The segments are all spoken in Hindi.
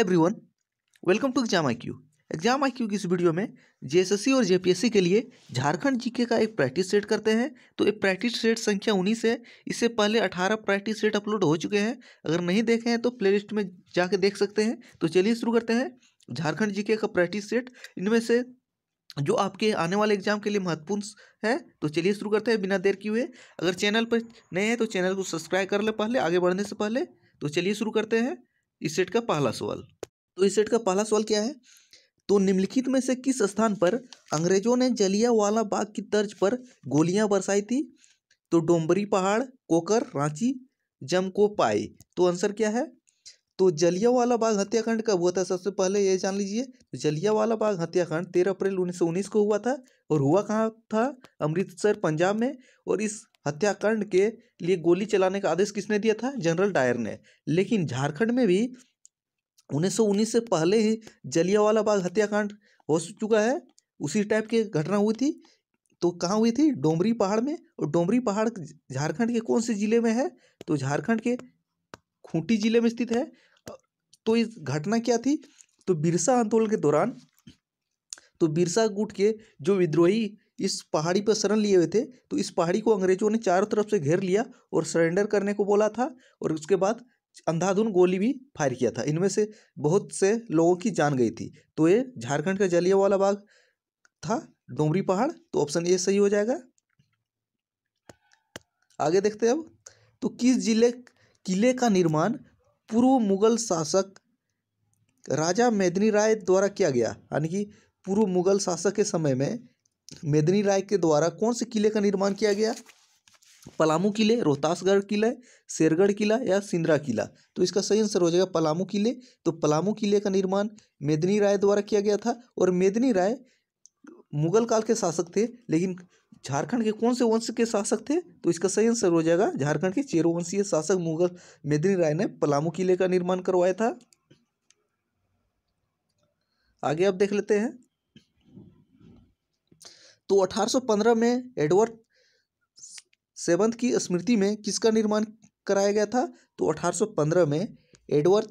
everyone welcome to exam I Q exam I Q की इस वीडियो में जेएसएससी और जेपीएससी के लिए झारखंड जीके का एक प्रैक्टिस सेट करते हैं तो एक प्रैक्टिस सेट संख्या उन्नीस है इससे पहले अठारह प्रैक्टिस सेट अपलोड हो चुके हैं अगर नहीं देखे हैं तो लिस्ट में जाके देख सकते हैं तो चलिए शुरू करते हैं झारखंड के का प्रैक्टिस सेट इनमें से जो आपके आने वाले एग्जाम के लिए महत्वपूर्ण है तो चलिए शुरू करते हैं बिना देर किए हुए अगर चैनल पर नए हैं तो चैनल को सब्सक्राइब कर ले पहले आगे बढ़ने से पहले तो चलिए शुरू करते हैं इस सेट का पहला सवाल तो इस सेट का पहला सवाल क्या है तो निम्नलिखित में से किस स्थान पर अंग्रेजों ने जलियावाला बाग की तर्ज पर गोलियां बरसाई थी तो डोंबरी पहाड़ कोकर रांची जमकोपाई तो आंसर क्या है तो जलियावाला बाग हत्याकांड कब हुआ था सबसे पहले ये जान लीजिए जलियावाला बाग हत्याकांड तेरह अप्रैल उन्नीस को हुआ था और हुआ कहाँ था अमृतसर पंजाब में और इस हत्याकांड के लिए गोली चलाने का आदेश किसने दिया था जनरल डायर ने लेकिन झारखंड में भी 1919 से पहले ही जलियावाला बाग हत्याकांड हो चुका है उसी टाइप की घटना हुई थी तो कहाँ हुई थी डोमरी पहाड़ में और डोमरी पहाड़ झारखंड के कौन से ज़िले में है तो झारखंड के खूंटी जिले में स्थित है तो इस घटना क्या थी तो बिरसा आंदोलन के दौरान तो बिरसा गुट के जो विद्रोही इस पहाड़ी पर शरण लिए हुए थे तो इस पहाड़ी को अंग्रेजों ने चारों तरफ से घेर लिया और सरेंडर करने को बोला था और उसके बाद अंधाधुन गोली भी फायर किया था इनमें से बहुत से लोगों की जान गई थी तो ये झारखंड का वाला बाग था डोमरी पहाड़ तो ऑप्शन ए सही हो जाएगा आगे देखते हैं अब तो किस जिले किले का निर्माण पूर्व मुगल शासक राजा मेदनी राय द्वारा किया गया यानी कि पूर्व मुगल शासक के समय में मेदनी राय के द्वारा कौन से किले का निर्माण किया गया पलामू किले रोहतासगढ़ किले शेरगढ़ किला या सिंदरा किला तो इसका सही आंसर हो जाएगा पलामू किले तो पलामू किले का निर्माण मेदनी राय द्वारा किया गया था और मेदनी राय मुगल काल के शासक थे लेकिन झारखंड के कौन से वंश के शासक थे तो इसका सही आंसर हो जाएगा झारखंड के चेरोवंशीय शासक मुगल मेदनी राय ने पलामू किले का निर्माण करवाया था आगे आप देख लेते हैं तो 1815 में एडवर्ड सेवंथ की स्मृति में किसका निर्माण कराया गया था तो 1815 में एडवर्ड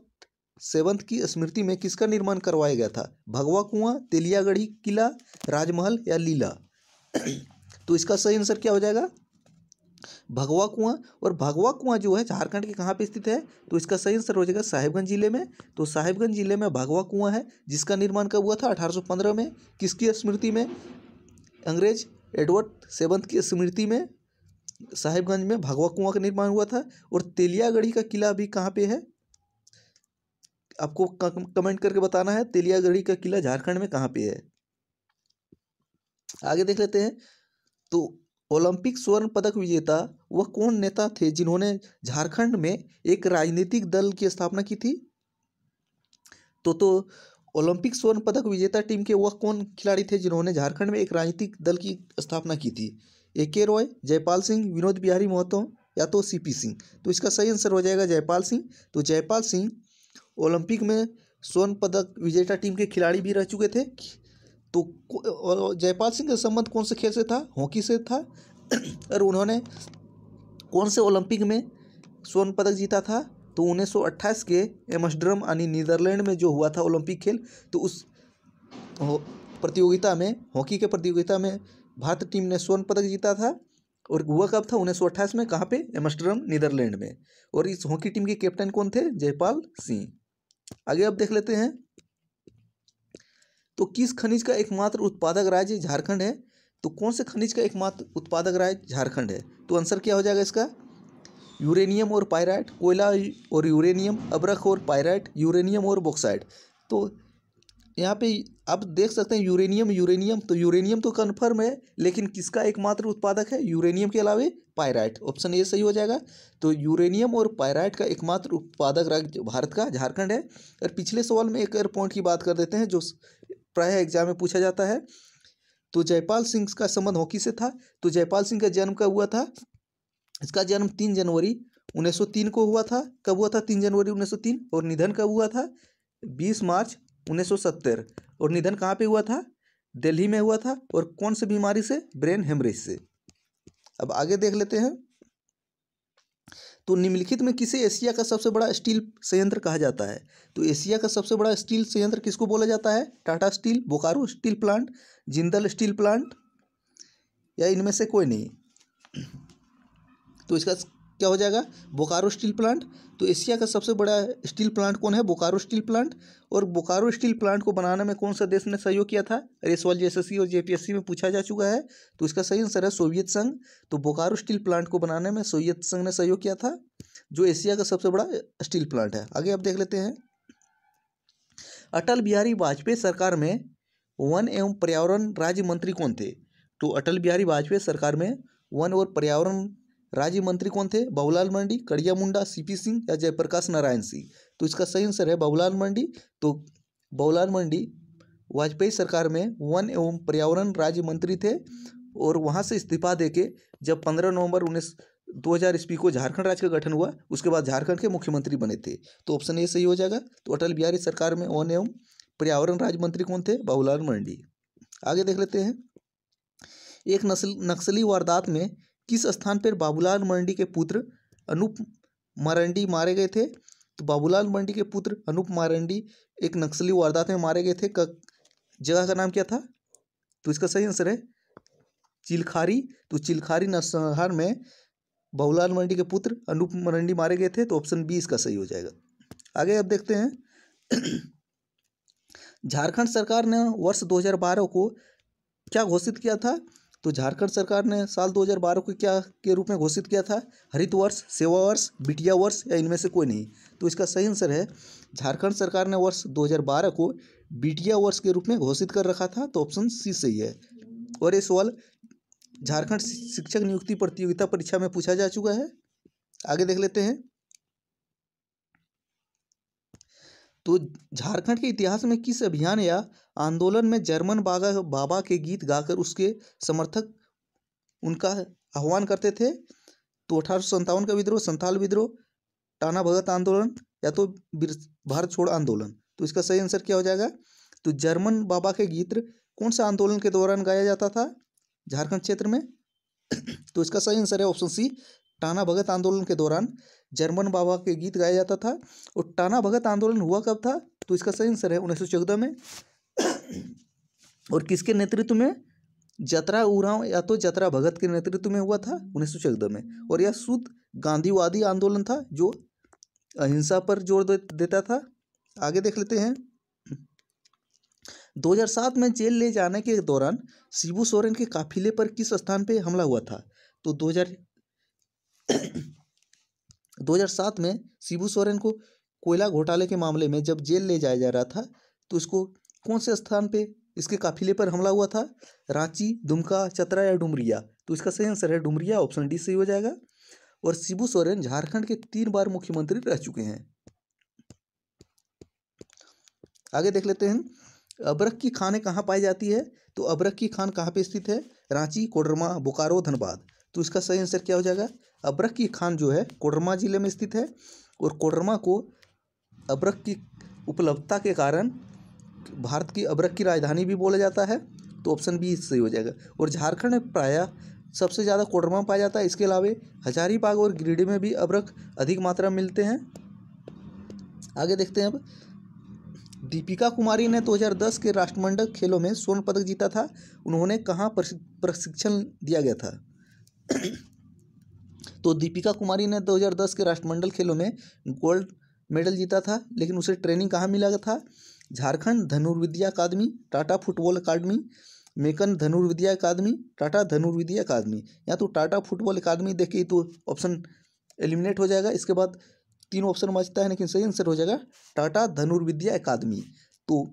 सेवंथ की स्मृति में किसका निर्माण करवाया गया था भगवा कुआं तेलियागढ़ी किला राजमहल या लीला तो इसका सही आंसर क्या हो जाएगा भगवा कुआं और भगवा कुआं जो है झारखंड के कहाँ पे स्थित है तो इसका सही आंसर हो जाएगा साहिबगंज जिले में तो साहिबगंज जिले में भगवा कुआं है जिसका निर्माण कब हुआ था 1815 में किसकी स्मृति में अंग्रेज एडवर्ड सेवंथ की स्मृति में साहिबगंज में भगवा कुआं का निर्माण हुआ था और तेलियागढ़ी का किला अभी कहाँ पे है आपको कमेंट करके बताना है तेलियागढ़ी का किला झारखंड में कहाँ पे है आगे देख लेते हैं तो ओलंपिक स्वर्ण पदक विजेता वह कौन नेता थे जिन्होंने झारखंड में एक राजनीतिक दल की स्थापना की थी तो तो ओलंपिक स्वर्ण पदक विजेता टीम के वह कौन खिलाड़ी थे जिन्होंने झारखंड में एक राजनीतिक दल की स्थापना की थी ए के रॉय जयपाल सिंह विनोद बिहारी मोहतो या तो सीपी सिंह तो इसका सही आंसर हो जाएगा जयपाल सिंह तो जयपाल सिंह ओलंपिक में स्वर्ण पदक विजेता टीम के खिलाड़ी भी रह चुके थे तो जयपाल सिंह का संबंध कौन से खेल से था हॉकी से था और उन्होंने कौन से ओलंपिक में स्वर्ण पदक जीता था तो 1928 के एम्स्टर्डम यानी नीदरलैंड में जो हुआ था ओलंपिक खेल तो उस प्रतियोगिता में हॉकी के प्रतियोगिता में भारत टीम ने स्वर्ण पदक जीता था और हुआ कब था उन्नीस में कहाँ पे एम्स्टर्डम नीदरलैंड में और इस हॉकी टीम के कैप्टन कौन थे जयपाल सिंह आगे अब देख लेते हैं तो किस खनिज का एकमात्र उत्पादक राज्य झारखंड है तो कौन से खनिज का एकमात्र उत्पादक राज्य झारखंड है तो आंसर क्या हो जाएगा इसका यूरेनियम और पायराइट कोयला और यूरेनियम अबरक और पायराइट यूरेनियम और बॉक्साइड तो यहाँ पे आप देख सकते हैं यूरेनियम यूरेनियम तो यूरेनियम तो कन्फर्म है लेकिन किसका एकमात्र उत्पादक है यूरेनियम के अलावा पायराइट ऑप्शन ए सही हो जाएगा तो यूरेनियम और पायराइट का एकमात्र उत्पादक राज्य भारत का झारखंड है और पिछले सवाल में एक एयर पॉइंट की बात कर देते हैं जो प्राय एग्जाम में पूछा जाता है तो जयपाल सिंह का संबंध हॉकी से था तो जयपाल सिंह का जन्म कब हुआ था इसका जन्म तीन जनवरी 1903 को हुआ था कब हुआ था तीन जनवरी 1903 और निधन कब हुआ था बीस मार्च 1970 और निधन कहाँ पे हुआ था दिल्ली में हुआ था और कौन सी बीमारी से ब्रेन हेमरेज से अब आगे देख लेते हैं तो निम्नलिखित में किसे एशिया का सबसे बड़ा स्टील संयंत्र कहा जाता है तो एशिया का सबसे बड़ा स्टील संयंत्र किसको बोला जाता है Tata steel Bokaro steel plant Jindal steel plant या इनमें से कोई नहीं तो इसका क्या हो जाएगा बोकारो स्टील प्लांट तो एशिया का सबसे बड़ा स्टील प्लांट कौन है बोकारो स्टील प्लांट और बोकारो स्टील प्लांट को बनाने में कौन सा देश ने सहयोग किया था रेसवाल वाल जेएसएससी और जेपीएससी में पूछा जा चुका है तो इसका सही आंसर है सोवियत संघ तो बोकारो स्टील प्लांट को बनाने में सोवियत संघ ने सहयोग किया था जो एशिया का सबसे बड़ा स्टील प्लांट है आगे आप देख लेते हैं अटल बिहारी वाजपेयी सरकार में वन एवं पर्यावरण राज्य मंत्री कौन थे तो अटल बिहारी वाजपेयी सरकार में वन और पर्यावरण राज्य मंत्री कौन थे बाबूलाल मंडी कड़िया मुंडा सीपी सिंह या जयप्रकाश नारायण सिंह तो इसका सही आंसर है बाबूलाल मंडी तो बाबूलाल मंडी वाजपेयी सरकार में वन एवं पर्यावरण राज्य मंत्री थे और वहाँ से इस्तीफा देके जब पंद्रह नवंबर उन्नीस दो हज़ार ईस्वी को झारखंड राज्य का गठन हुआ उसके बाद झारखंड के मुख्यमंत्री बने थे तो ऑप्शन ए सही हो जाएगा तो अटल बिहारी सरकार में वन एवं पर्यावरण राज्य मंत्री कौन थे बाबूलाल मंडी आगे देख लेते हैं एक नस्ल नक्सली वारदात में किस स्थान पर बाबूलाल मरंडी के पुत्र अनूप मारंडी मारे गए थे तो बाबूलाल मरंडी के पुत्र अनूप मारंडी एक नक्सली वारदात में मारे गए थे जगह का नाम क्या था तो इसका सही आंसर है चिलखारी तो चिलखारी नरसंहार में बाबूलाल मरंडी के पुत्र अनूप मरंडी मारे गए थे तो ऑप्शन बी इसका सही हो जाएगा आगे अब देखते हैं झारखंड सरकार ने वर्ष 2012 को क्या घोषित किया था तो झारखंड सरकार ने साल 2012 को क्या के रूप में घोषित किया था हरित वर्ष सेवा वर्ष बिटिया वर्ष या इनमें से कोई नहीं तो इसका सही आंसर है झारखंड सरकार ने वर्ष 2012 को बिटिया वर्ष के रूप में घोषित कर रखा था तो ऑप्शन सी सही है और ये सवाल झारखंड शिक्षक नियुक्ति प्रतियोगिता परीक्षा में पूछा जा चुका है आगे देख लेते हैं तो झारखंड के इतिहास में किस अभियान या आंदोलन में जर्मन बागा बाबा के गीत गाकर उसके समर्थक उनका आह्वान करते थे तो अठारह का विद्रोह संथाल विद्रोह टाना भगत आंदोलन या तो भारत छोड़ आंदोलन तो इसका सही आंसर क्या हो जाएगा तो जर्मन बाबा के गीत कौन सा आंदोलन के दौरान गाया जाता था झारखंड क्षेत्र में तो इसका सही आंसर है ऑप्शन सी टाना भगत आंदोलन के दौरान जर्मन बाबा के गीत गाया जाता था और टाना भगत आंदोलन हुआ कब था तो इसका सही आंसर है उन्नीस में और किसके नेतृत्व में जतरा उराव या तो जतरा भगत के नेतृत्व में हुआ था उन्नीस में और यह शुद्ध गांधीवादी आंदोलन था जो अहिंसा पर जोर दे, देता था आगे देख लेते हैं 2007 में जेल ले जाने के दौरान शिबू सोरेन के काफिले पर किस स्थान पर हमला हुआ था तो 2007 में शिबू सोरेन को कोयला घोटाले के मामले में जब जेल ले जाया जा रहा था तो इसको कौन से स्थान पे इसके काफिले पर हमला हुआ था रांची दुमका चतरा या डुमरिया तो इसका सही आंसर है डुमरिया ऑप्शन डी सही हो जाएगा और शिबू सोरेन झारखंड के तीन बार मुख्यमंत्री रह चुके हैं आगे देख लेते हैं अबरक की खाने कहाँ पाई जाती है तो अबरक की खान कहाँ पे स्थित है रांची कोडरमा बोकारो धनबाद तो इसका सही आंसर क्या हो जाएगा अबरक की खान जो है कोडरमा जिले में स्थित है और कोडरमा को अबरक की उपलब्धता के कारण भारत की अबरक की राजधानी भी बोला जाता है तो ऑप्शन बी सही हो जाएगा और झारखंड में प्रायः सबसे ज़्यादा कोडरमा पाया जाता है इसके अलावा हजारीबाग और गिरिडीह में भी अबरक अधिक मात्रा में मिलते हैं आगे देखते हैं अब दीपिका कुमारी ने 2010 के राष्ट्रमंडल खेलों में स्वर्ण पदक जीता था उन्होंने कहाँ प्रशिक्षण दिया गया था तो दीपिका कुमारी ने 2010 के राष्ट्रमंडल खेलों में गोल्ड मेडल जीता था लेकिन उसे ट्रेनिंग कहाँ मिला था झारखंड धनुर्विद्या अकादमी टाटा फुटबॉल अकादमी मेकन धनुर्विद्या अकादमी टाटा धनुर्विद्या अकादमी या तो टाटा फुटबॉल अकादमी देख के तो ऑप्शन एलिमिनेट हो जाएगा इसके बाद तीन ऑप्शन बचता है लेकिन सही आंसर हो जाएगा टाटा धनुर्विद्या अकादमी तो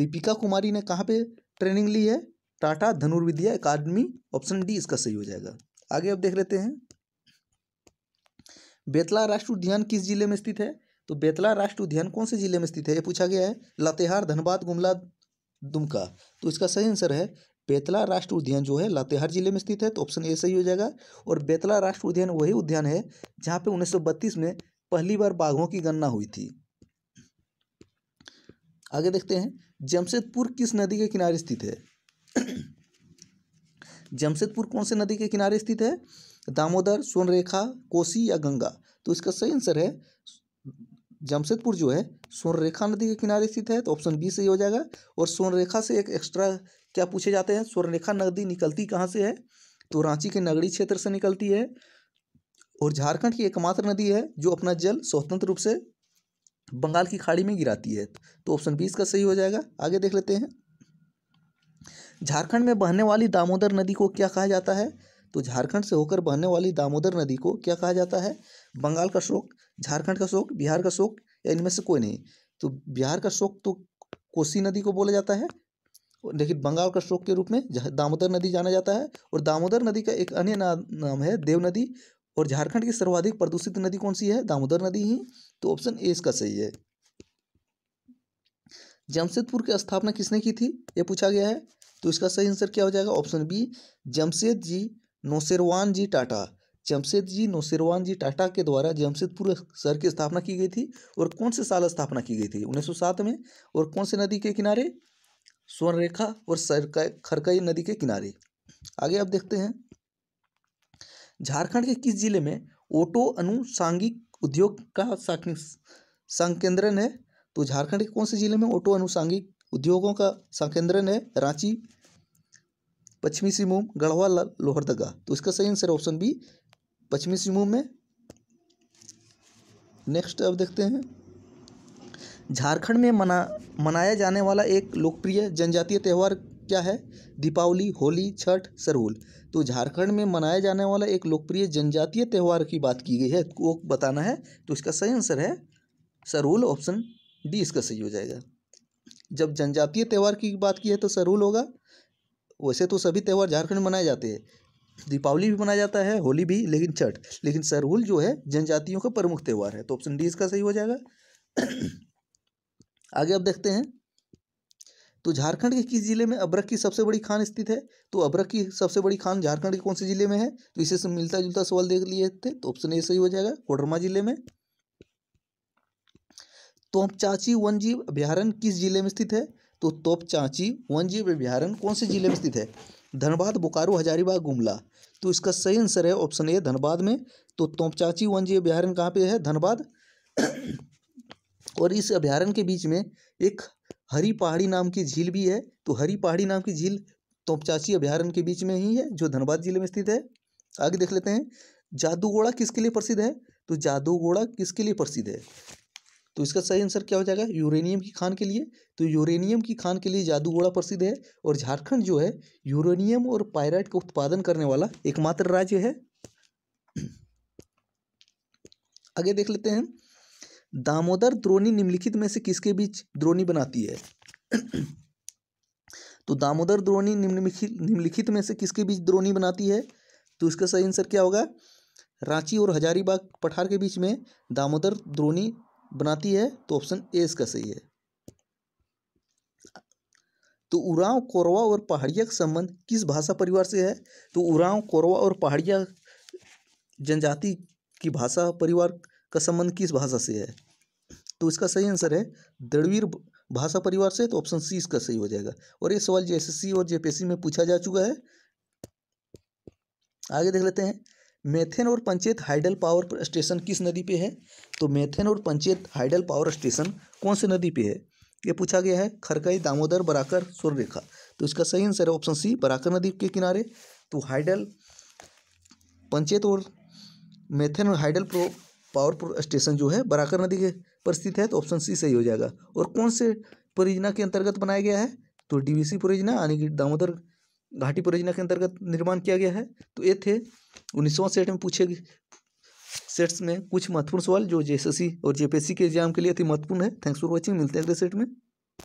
दीपिका कुमारी ने कहाँ पे ट्रेनिंग ली है टाटा धनुर्विद्या अकादमी ऑप्शन डी इसका सही हो जाएगा आगे अब देख लेते हैं बेतला राष्ट्र उद्यान किस जिले में स्थित है तो बेतला राष्ट्र उद्यान कौन से जिले में स्थित है ये पूछा गया है लातेहार धनबाद गुमला दुमका तो इसका सही आंसर है बेतला राष्ट्र उद्यान जो है लातेहार जिले में स्थित है तो ऑप्शन ए सही हो जाएगा और बेतला राष्ट्र उद्यान वही उद्यान है जहाँ पे उन्नीस में पहली बार बाघों की गणना हुई थी आगे देखते हैं जमशेदपुर किस नदी के किनारे स्थित है जमशेदपुर कौन से नदी के किनारे स्थित है दामोदर सोनरेखा कोसी या गंगा तो इसका सही आंसर है जमशेदपुर जो है सोनरेखा नदी के किनारे स्थित है तो ऑप्शन बी सही हो जाएगा और सोनरेखा से एक एक्स्ट्रा क्या पूछे जाते हैं सोनरेखा नदी निकलती कहाँ से है तो रांची के नगरी क्षेत्र से निकलती है और झारखंड की एकमात्र नदी है जो अपना जल स्वतंत्र रूप से बंगाल की खाड़ी में गिराती है तो ऑप्शन बी इसका सही हो जाएगा आगे देख लेते हैं झारखंड में बहने वाली दामोदर नदी को क्या कहा जाता है तो झारखंड से होकर बहने वाली दामोदर नदी को क्या कहा जाता है बंगाल का शोक झारखंड का शोक बिहार का शोक या इनमें से कोई नहीं तो बिहार का शोक तो कोसी नदी को बोला जाता है लेकिन बंगाल का शोक के रूप में दामोदर नदी जाना जाता है और दामोदर नदी का एक अन्य नाम है देव नदी और झारखंड की सर्वाधिक प्रदूषित नदी कौन सी है दामोदर नदी ही तो ऑप्शन ए इसका सही है जमशेदपुर की स्थापना किसने की थी ये पूछा गया है तो इसका सही आंसर क्या हो जाएगा option B Jamsetji Nusserwanji Tata Jamsetji Nusserwanji Tata के द्वारा जमशेदपुर शहर की स्थापना की गई थी और कौन से साल स्थापना की गई थी 1907 में और कौन से नदी के किनारे स्वर्णरेखा और खरकई नदी के किनारे आगे आप देखते हैं झारखंड के किस जिले में ऑटो अनुसांगिक उद्योग का संकेंद्रण है तो झारखंड के कौन से जिले में ऑटो अनुसांगिक उद्योगों का संकेंद्रण है रांची पश्चिमी सिंहभूम गढ़वा लोहरदगा तो इसका सही आंसर ऑप्शन बी पश्चिमी सिंहभूम में नेक्स्ट अब देखते हैं झारखंड में मना मनाया जाने वाला एक लोकप्रिय जनजातीय त्यौहार क्या है दीपावली होली छठ सरहुल तो झारखंड में मनाया जाने वाला एक लोकप्रिय जनजातीय त्यौहार की बात की गई है वो बताना है तो इसका सही आंसर है सरहुल ऑप्शन डी इसका सही हो जाएगा जब जनजातीय त्यौहार की बात की है तो सरूल होगा वैसे तो सभी त्यौहार झारखंड में मनाए जाते हैं दीपावली भी मनाया जाता है होली भी लेकिन छठ लेकिन सरहुल जो है जनजातियों का प्रमुख त्यौहार है तो ऑप्शन डी इसका सही हो जाएगा आगे अब देखते हैं तो झारखंड के किस जिले में अब्रक की सबसे बड़ी खान स्थित है तो अब्रक की सबसे बड़ी खान झारखंड के कौन से जिले में है तो इसे से मिलता जुलता सवाल देख लिए थे तो ऑप्शन ए सही हो जाएगा कोडरमा जिले में तोपचाची वन्यजीव अभ्यारण्य किस जिले में स्थित है तो तोपचाची वन्यजीव अभ्यारण्य कौन से जिले में स्थित है धनबाद बोकारो हजारीबाग गुमला तो इसका सही आंसर है ऑप्शन ए धनबाद में तो तोपचाची वन्यजीव अभ्यारण्य कहाँ पे है धनबाद और इस अभ्यारण्य के बीच में एक हरी पहाड़ी नाम की झील भी है तो हरी पहाड़ी नाम की झील तोपचाची अभ्यारण्य के बीच में ही है जो धनबाद जिले में स्थित है आगे देख लेते हैं जादूगोड़ा किसके लिए प्रसिद्ध है तो जादूगोड़ा किसके लिए प्रसिद्ध है तो इसका सही आंसर क्या हो जाएगा यूरेनियम की खान के लिए तो यूरेनियम की खान के लिए जादूगोड़ा प्रसिद्ध है और झारखंड जो है यूरेनियम और पायराइट का उत्पादन करने वाला एकमात्र राज्य है आगे देख लेते हैं दामोदर द्रोणी निम्नलिखित में से किसके बीच द्रोणी बनाती है तो दामोदर द्रोणी निम्नलिखित निम्नलिखित में से किसके बीच द्रोणी बनाती है तो इसका सही आंसर क्या होगा रांची और हजारीबाग पठार के बीच में दामोदर द्रोणी बनाती है तो ऑप्शन ए इसका सही है तो उराव कोरवा और पहाड़िया का संबंध किस भाषा परिवार से है तो उराव कोरवा और पहाड़िया जनजाति की भाषा परिवार का संबंध किस भाषा से है तो इसका सही आंसर है द्रविड़ भाषा परिवार से तो ऑप्शन सी इसका सही हो जाएगा और ये सवाल जे और जेपीएससी में पूछा जा चुका है आगे देख लेते हैं मेथेन और पंचेत हाइडल पावर स्टेशन किस नदी पे है तो मेथेन और पंचेत हाइडल पावर स्टेशन कौन से नदी पे है ये पूछा गया है खरकई दामोदर बराकर सूर्यरेखा तो इसका सही आंसर है ऑप्शन सी बराकर नदी के किनारे तो हाइडल पंचेत और मेथेन और हाइडल प्रो पावर स्टेशन जो है बराकर नदी के पर स्थित है तो ऑप्शन सी सही हो जाएगा और कौन से परियोजना के अंतर्गत बनाया गया है तो डीवीसी परियोजना यानी कि दामोदर घाटी परियोजना के अंतर्गत निर्माण किया गया है तो ये थे उन्नीसवां सेट में पूछे सेट्स में कुछ महत्वपूर्ण सवाल जो जे और जेपीएससी के एग्जाम के लिए अति महत्वपूर्ण है थैंक्स फॉर वॉचिंग मिलते हैं अगले सेट में